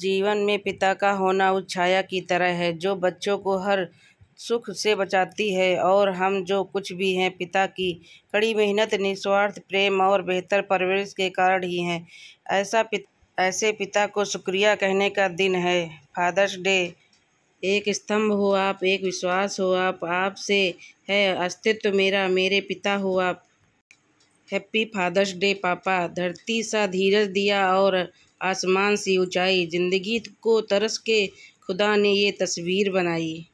जीवन में पिता का होना उस छाया की तरह है जो बच्चों को हर सुख से बचाती है और हम जो कुछ भी हैं पिता की कड़ी मेहनत निस्वार्थ प्रेम और बेहतर परवरिश के कारण ही हैं ऐसा पित, ऐसे पिता को शुक्रिया कहने का दिन है फादर्स डे एक स्तंभ हो आप एक विश्वास हो आप आपसे है अस्तित्व मेरा मेरे पिता हो आप हैप्पी फादर्स डे पापा धरती सा धीरज दिया और आसमान सी ऊंचाई ज़िंदगी को तरस के खुदा ने ये तस्वीर बनाई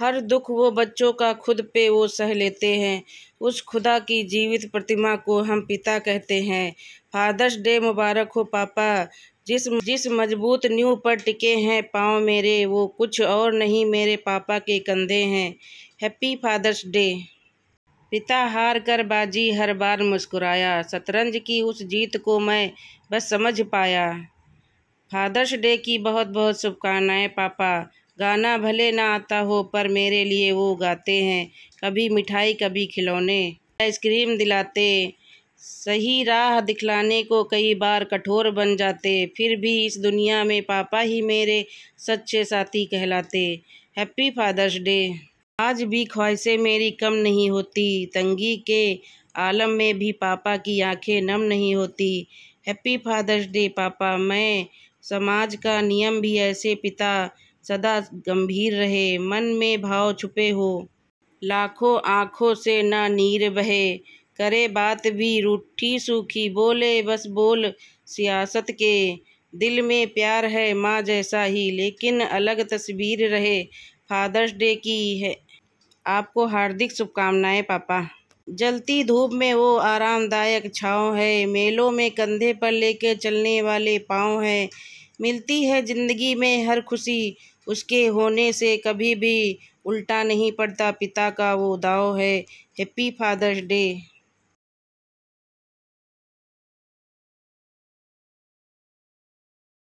हर दुख वो बच्चों का खुद पे वो सह लेते हैं उस खुदा की जीवित प्रतिमा को हम पिता कहते हैं फादर्स डे मुबारक हो पापा जिस जिस मजबूत न्यू पर टिके हैं पाँव मेरे वो कुछ और नहीं मेरे पापा के कंधे हैं हैप्पी फादर्स डे पिता हार कर बाजी हर बार मुस्कुराया शतरंज की उस जीत को मैं बस समझ पाया फादर्स डे की बहुत बहुत शुभकामनाएं पापा गाना भले ना आता हो पर मेरे लिए वो गाते हैं कभी मिठाई कभी खिलौने आइसक्रीम दिलाते सही राह दिखलाने को कई बार कठोर बन जाते फिर भी इस दुनिया में पापा ही मेरे सच्चे साथी कहलाते हैप्पी फादर्स डे आज भी ख्वाहिशें मेरी कम नहीं होती तंगी के आलम में भी पापा की आंखें नम नहीं होती हैप्पी फादर्स डे पापा मैं समाज का नियम भी ऐसे पिता सदा गंभीर रहे मन में भाव छुपे हो लाखों आँखों से ना नीर बहे करे बात भी रूठी सूखी बोले बस बोल सियासत के दिल में प्यार है माँ जैसा ही लेकिन अलग तस्वीर रहे फादर्स डे की है आपको हार्दिक शुभकामनाएं पापा जलती धूप में वो आरामदायक छाँव है मेलों में कंधे पर लेकर चलने वाले पाँव है मिलती है ज़िंदगी में हर खुशी उसके होने से कभी भी उल्टा नहीं पड़ता पिता का वो दाव है हैप्पी फादर्स डे